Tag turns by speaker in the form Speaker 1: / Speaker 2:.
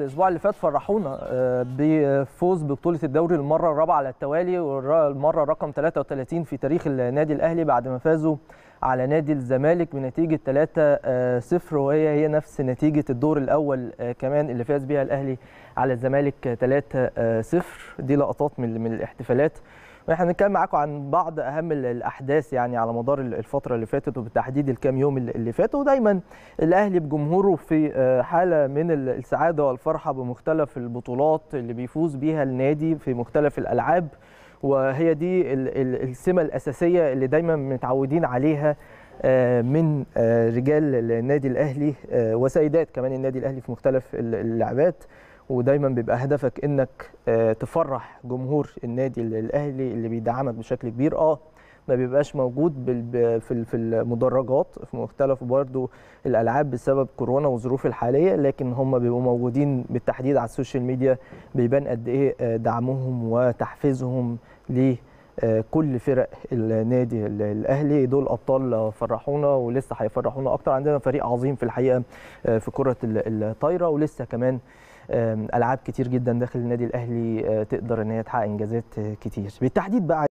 Speaker 1: الاسبوع اللي فات فرحونا آه، بفوز ببطوله الدوري للمره الرابعه على التوالي والمره رقم 33 في تاريخ النادي الاهلي بعد ما فازوا على نادي الزمالك بنتيجه 3-0 آه، وهي هي نفس نتيجه الدور الاول آه، كمان اللي فاز بها الاهلي على الزمالك 3-0 دي لقطات من الاحتفالات احنا هنتكلم معاكم عن بعض اهم الاحداث يعني على مدار الفتره اللي فاتت وبالتحديد الكام يوم اللي فاتوا ودايما الاهلي بجمهوره في آه، حاله من السعاده والفرحه بمختلف البطولات اللي بيفوز بيها النادي في مختلف الالعاب وهي دي السمه الاساسيه اللي دايما متعودين عليها آه، من آه، رجال النادي الاهلي وسيدات كمان النادي الاهلي في مختلف اللعبات ودايما بيبقى هدفك انك آه، تفرح جمهور النادي الاهلي اللي بيدعمك بشكل كبير اه ما بيبقاش موجود في المدرجات في مختلف برضو الالعاب بسبب كورونا والظروف الحاليه لكن هم بيبقوا موجودين بالتحديد على السوشيال ميديا بيبان قد ايه آه، دعمهم وتحفيزهم ليه كل فرق النادي الاهلي دول ابطال فرحونا ولسه هيفرحونا اكتر عندنا فريق عظيم في الحقيقه آه، في كره الطايره ولسه كمان العاب كتير جدا داخل النادي الاهلي آه، تقدر ان هي تحقق انجازات آه، كتير بالتحديد بقى